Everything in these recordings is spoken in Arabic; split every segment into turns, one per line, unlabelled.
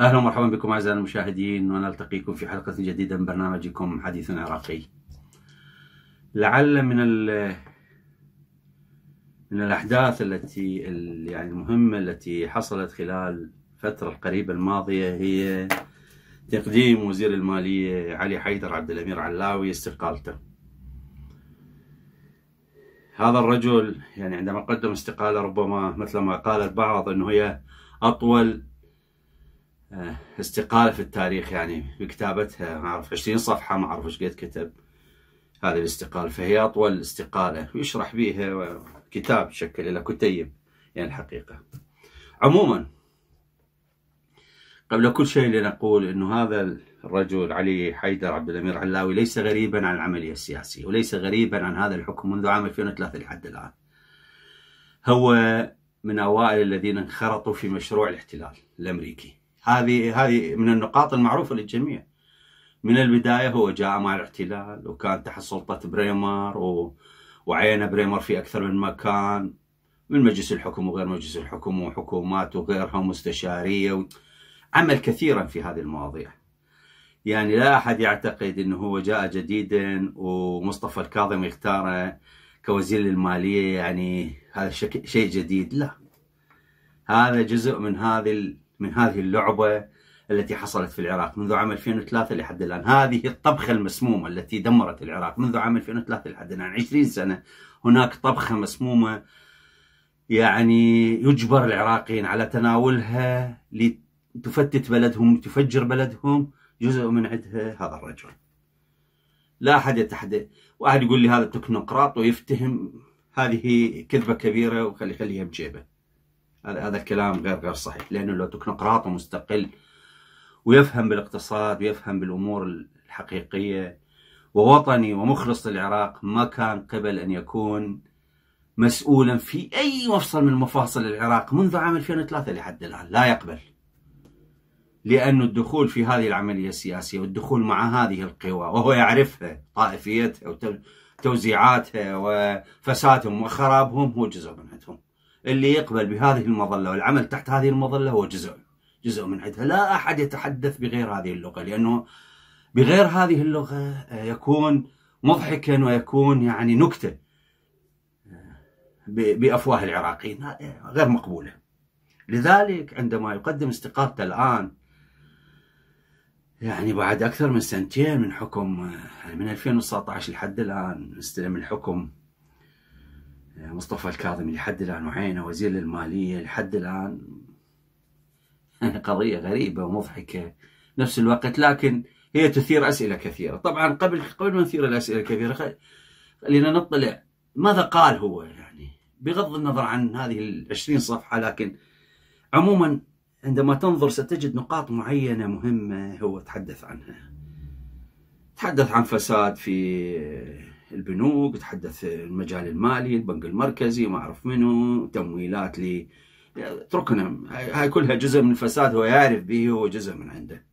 اهلا ومرحبا بكم اعزائي المشاهدين ونلتقيكم في حلقه جديده من برنامجكم حديث عراقي. لعل من ال من الاحداث التي يعني المهمه التي حصلت خلال الفترة القريبة الماضية هي تقديم وزير المالية علي حيدر عبد الأمير علاوي استقالته هذا الرجل يعني عندما قدم استقالة ربما مثل ما قال البعض أنه هي أطول آه، استقالة في التاريخ يعني بكتابتها ما أعرف 20 صفحة ما أعرف إيش قد كتب هذه الاستقالة فهي أطول استقالة ويشرح بها كتاب شكل إلى كتيب يعني الحقيقة عموما قبل كل شيء لنقول أنه هذا الرجل علي حيدر عبد الأمير علاوي ليس غريبا عن العملية السياسية وليس غريبا عن هذا الحكم منذ عام 2003 لحد الآن هو من أوائل الذين انخرطوا في مشروع الاحتلال الأمريكي هذه هذه من النقاط المعروفة للجميع من البداية هو جاء مع الاحتلال وكان تحت سلطة بريمر و... وعين بريمر في أكثر من مكان من مجلس الحكم وغير مجلس الحكم وحكومات وغيرها ومستشارية و... عمل كثيرا في هذه المواضيع يعني لا أحد يعتقد أنه هو جاء جديدا ومصطفى الكاظم اختاره كوزير للمالية يعني هذا شيء جديد لا هذا جزء من هذه من هذه اللعبة التي حصلت في العراق منذ عام 2003 لحد الآن هذه الطبخة المسمومة التي دمرت العراق منذ عام 2003 لحد الآن 20 سنة هناك طبخة مسمومة يعني يجبر العراقيين على تناولها تفتت بلدهم تفجر بلدهم جزء من عندها هذا الرجل لا أحد يتحدى واحد يقول لي هذا تكنوقراط ويفتهم هذه كذبة كبيرة وخلي خليها بجيبه هذا هذا الكلام غير غير صحيح لأنه لو تكنوقراط ومستقل ويفهم بالاقتصاد ويفهم بالأمور الحقيقية ووطني ومخلص للعراق ما كان قبل أن يكون مسؤولا في أي مفصل من مفاصل العراق منذ عام 2003 لحد الآن لا يقبل لأن الدخول في هذه العملية السياسية والدخول مع هذه القوى وهو يعرفها طائفيتها وتوزيعاتها وفسادهم وخرابهم هو جزء من عندهم اللي يقبل بهذه المظلة والعمل تحت هذه المظلة هو جزء جزء من عندها لا أحد يتحدث بغير هذه اللغة لأنه بغير هذه اللغة آه، يكون مضحكا ويكون يعني نكتة آه، بأفواه العراقيين غير مقبولة لذلك عندما يقدم استقالته الآن يعني بعد أكثر من سنتين من حكم يعني من 2019 لحد الآن استلم الحكم مصطفى الكاظمي لحد الآن وعينه وزير المالية لحد الآن يعني قضية غريبة ومضحكة نفس الوقت لكن هي تثير أسئلة كثيرة طبعا قبل قبل ما نثير الأسئلة الكثيرة خلينا نطلع ماذا قال هو يعني بغض النظر عن هذه ال 20 صفحة لكن عموما عندما تنظر ستجد نقاط معينة مهمة هو تحدث عنها تحدث عن فساد في البنوك تحدث المجال المالي البنك المركزي ما أعرف منه تمويلات لي اتركنا هاي كلها جزء من الفساد هو يعرف به هو جزء من عنده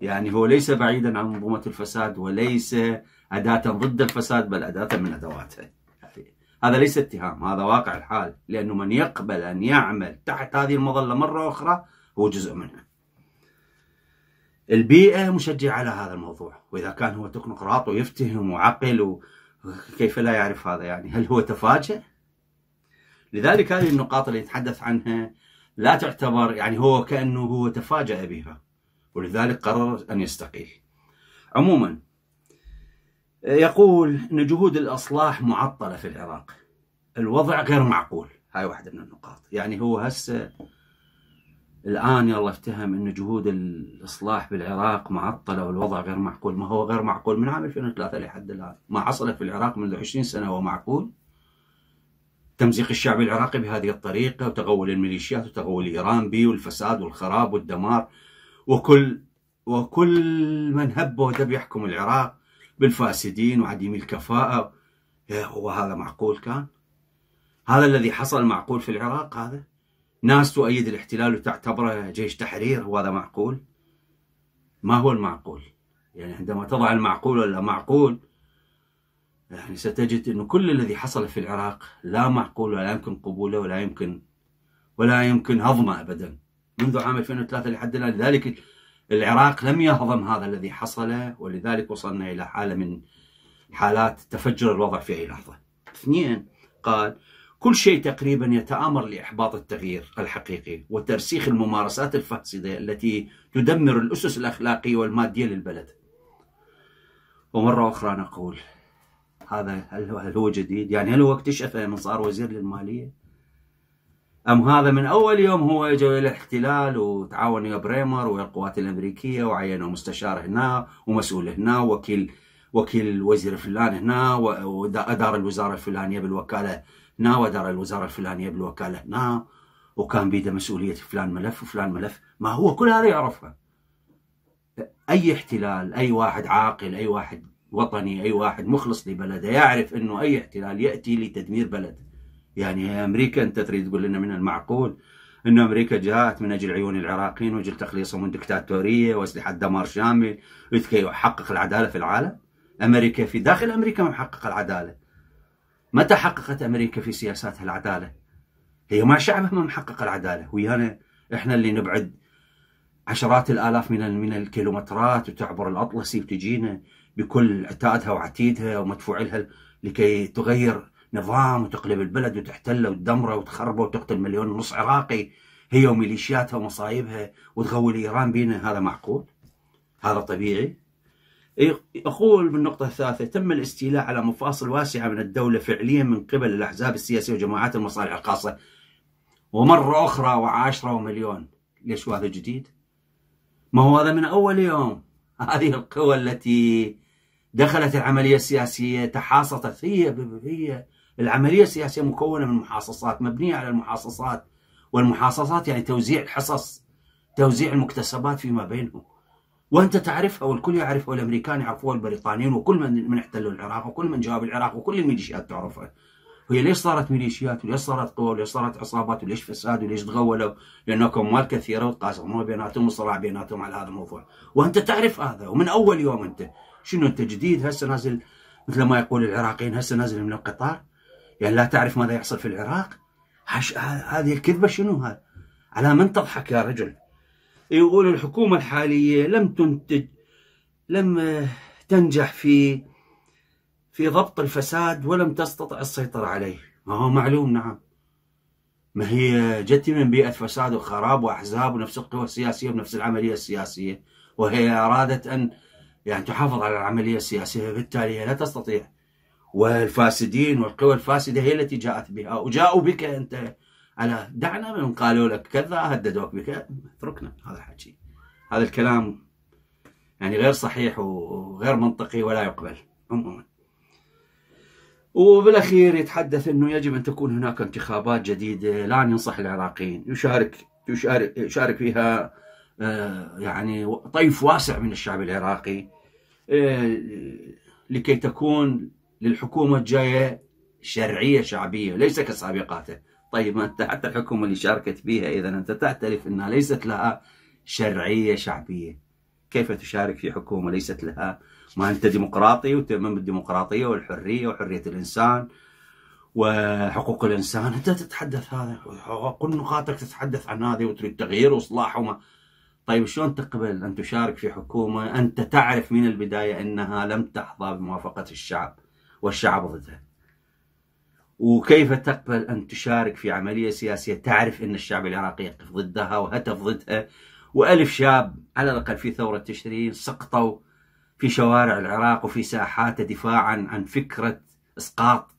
يعني هو ليس بعيدا عن منظومة الفساد وليس أداة ضد الفساد بل أداة من أدواته هذا ليس اتهام هذا واقع الحال لأنه من يقبل أن يعمل تحت هذه المظلة مرة أخرى هو جزء منها البيئة مشجعة على هذا الموضوع وإذا كان هو تكنوقراط ويفتهم وعقل وكيف لا يعرف هذا يعني هل هو تفاجأ؟ لذلك هذه النقاط اللي يتحدث عنها لا تعتبر يعني هو كأنه هو تفاجأ بها ولذلك قرر أن يستقيل عموما يقول أن جهود الإصلاح معطلة في العراق الوضع غير معقول هاي واحدة من النقاط يعني هو هسه الآن يلا افتهم أن جهود الإصلاح بالعراق معطلة والوضع غير معقول ما هو غير معقول من عام 2003 لحد الآن ما حصل في العراق منذ 20 سنة هو معقول تمزيق الشعب العراقي بهذه الطريقة وتغول الميليشيات وتغول إيران بي والفساد والخراب والدمار وكل وكل من هب ودب يحكم العراق بالفاسدين وعديمي الكفاءة هو هذا معقول كان؟ هذا الذي حصل معقول في العراق هذا؟ ناس تؤيد الاحتلال وتعتبره جيش تحرير وهذا معقول ما هو المعقول يعني عندما تضع المعقول ولا معقول يعني ستجد أنه كل الذي حصل في العراق لا معقول ولا يمكن قبوله ولا يمكن ولا يمكن هضمه أبدا منذ عام 2003 لحد الآن لذلك العراق لم يهضم هذا الذي حصل ولذلك وصلنا إلى حالة من حالات تفجر الوضع في أي لحظة اثنين قال كل شيء تقريبا يتآمر لإحباط التغيير الحقيقي وترسيخ الممارسات الفاسدة التي تدمر الأسس الأخلاقية والمادية للبلد ومرة أخرى نقول هذا هل هو جديد يعني هل هو اكتشف من صار وزير للمالية أم هذا من أول يوم هو اجى إلى الاحتلال وتعاون ويا بريمر ويا القوات الأمريكية وعينوا مستشار هنا ومسؤول هنا وكيل وكيل وزير فلان هنا وادار الوزارة الفلانية بالوكالة نا دار الوزاره الفلانيه بالوكاله نا وكان بيده مسؤوليه فلان ملف وفلان ملف ما هو كل هذا يعرفها اي احتلال اي واحد عاقل اي واحد وطني اي واحد مخلص لبلده يعرف انه اي احتلال ياتي لتدمير بلده يعني امريكا انت تريد تقول لنا من المعقول ان امريكا جاءت من اجل عيون العراقيين واجل تخليصهم من دكتاتوريه واسلحه دمار شامل يحقق العداله في العالم امريكا في داخل امريكا ما محقق العداله متى حققت امريكا في سياساتها العداله؟ هي مع شعبها ما محقق العداله ويانا احنا اللي نبعد عشرات الالاف من من الكيلومترات وتعبر الاطلسي وتجينا بكل عتادها وعتيدها ومدفوع لها لكي تغير نظام وتقلب البلد وتحتله وتدمره وتخربه وتقتل مليون ونص عراقي هي وميليشياتها ومصايبها وتغول ايران بينا هذا معقول؟ هذا طبيعي؟ يقول إيه، بالنقطة الثالثة تم الاستيلاء على مفاصل واسعة من الدولة فعليا من قبل الأحزاب السياسية وجماعات المصالح الخاصة ومرة أخرى وعاشرة ومليون ليش هذا جديد؟ ما هو هذا من أول يوم هذه القوى التي دخلت العملية السياسية تحاصصت هي هي العملية السياسية مكونة من محاصصات مبنية على المحاصصات والمحاصصات يعني توزيع الحصص توزيع المكتسبات فيما بينهم وانت تعرفها والكل يعرفها والامريكان يعرفوها والبريطانيين وكل من من احتلوا العراق وكل من جاب العراق وكل الميليشيات تعرفها. وهي ليش صارت ميليشيات وليش صارت قوى وليش صارت عصابات وليش فساد وليش تغولوا؟ لانكم اموال كثيره وتقاسموا بيناتهم وصراع بيناتهم على هذا الموضوع، وانت تعرف هذا ومن اول يوم انت، شنو انت جديد هسه نازل مثل ما يقول العراقيين هسه نازل من القطار؟ يعني لا تعرف ماذا يحصل في العراق؟ هذه الكذبه شنو هذا؟ على من تضحك يا رجل؟ يقول الحكومة الحالية لم تنتج لم آه، تنجح في في ضبط الفساد ولم تستطع السيطرة عليه ما هو معلوم نعم ما هي جت من بيئة فساد وخراب وأحزاب ونفس القوى السياسية ونفس العملية السياسية وهي أرادت أن يعني تحافظ على العملية السياسية بالتالي هي لا تستطيع والفاسدين والقوى الفاسدة هي التي جاءت بها وجاءوا بك أنت على دعنا من قالوا لك كذا هددوك بك اتركنا هذا الحكي هذا الكلام يعني غير صحيح وغير منطقي ولا يقبل عموما وبالاخير يتحدث انه يجب ان تكون هناك انتخابات جديده لا ينصح العراقيين يشارك يشارك يشارك فيها آه، يعني طيف واسع من الشعب العراقي آه، لكي تكون للحكومه الجايه شرعيه شعبيه ليس كسابقاته طيب ما أنت حتى الحكومة اللي شاركت بها إذا أنت تعترف أنها ليست لها شرعية شعبية كيف تشارك في حكومة ليست لها ما أنت ديمقراطي وتؤمن بالديمقراطية والحرية وحرية الإنسان وحقوق الإنسان أنت تتحدث هذا كل نقاطك تتحدث عن هذه وتريد تغيير وإصلاح وما طيب شلون تقبل أن تشارك في حكومة أنت تعرف من البداية أنها لم تحظى بموافقة الشعب والشعب ضدها وكيف تقبل أن تشارك في عملية سياسية تعرف أن الشعب العراقي يقف ضدها وهتف ضدها وألف شاب على الأقل في ثورة تشرين سقطوا في شوارع العراق وفي ساحاته دفاعا عن فكرة إسقاط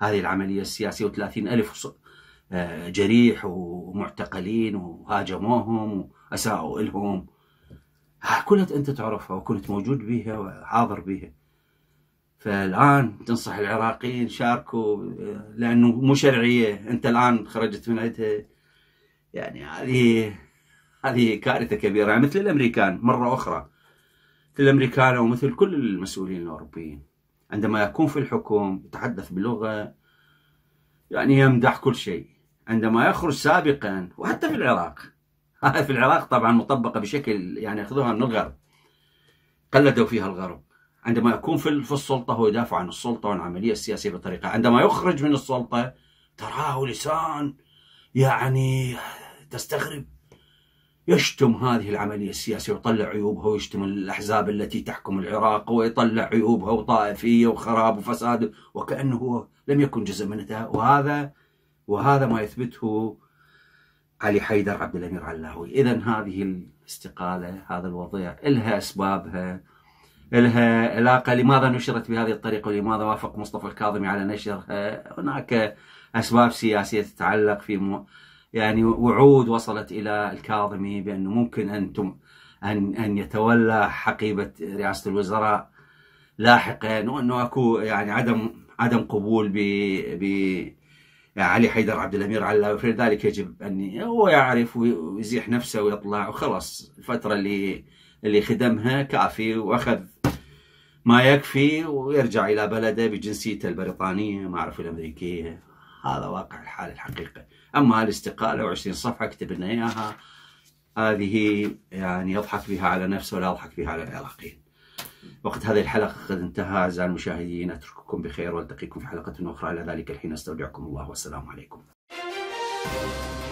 هذه العملية السياسية ألف آه، جريح ومعتقلين وهاجموهم وأساءوا لهم كلها أنت تعرفها وكنت موجود بها وحاضر بها فالان تنصح العراقيين شاركوا لانه مو شرعيه انت الان خرجت من عندها يعني هذه هذه كارثه كبيره يعني مثل الامريكان مره اخرى مثل الامريكان ومثل كل المسؤولين الاوروبيين عندما يكون في الحكم يتحدث بلغه يعني يمدح كل شيء عندما يخرج سابقا وحتى في العراق هذا في العراق طبعا مطبقه بشكل يعني ياخذوها من الغرب قلدوا فيها الغرب عندما يكون في في السلطة هو يدافع عن السلطة وعن العملية السياسية بطريقة عندما يخرج من السلطة تراه لسان يعني تستغرب يشتم هذه العملية السياسية ويطلع عيوبها ويشتم الأحزاب التي تحكم العراق ويطلع عيوبها وطائفية وخراب وفساد وكأنه هو لم يكن جزء منها وهذا وهذا ما يثبته علي حيدر عبد الأمير علاوي إذا هذه الاستقالة هذا الوضع لها أسبابها لها علاقة لماذا نشرت بهذه الطريقة ولماذا وافق مصطفى الكاظمي على نشرها آه، هناك أسباب سياسية تتعلق في مو يعني وعود وصلت إلى الكاظمي بأنه ممكن أنتم أن أن يتولى حقيبة رئاسة الوزراء لاحقا وأنه أكو يعني عدم عدم قبول ب ب علي حيدر عبد الامير علاوي فلذلك يجب ان هو يعرف ويزيح نفسه ويطلع وخلاص الفتره اللي اللي خدمها كافي واخذ ما يكفي ويرجع الى بلده بجنسيته البريطانيه ما اعرف الامريكيه هذا واقع الحال الحقيقه اما الاستقاله و20 صفحه كتب لنا اياها هذه يعني يضحك بها على نفسه ولا يضحك بها على العراقيين وقت هذه الحلقه قد انتهى اعزائي المشاهدين اترككم بخير والتقيكم في حلقه اخرى الى ذلك الحين استودعكم الله والسلام عليكم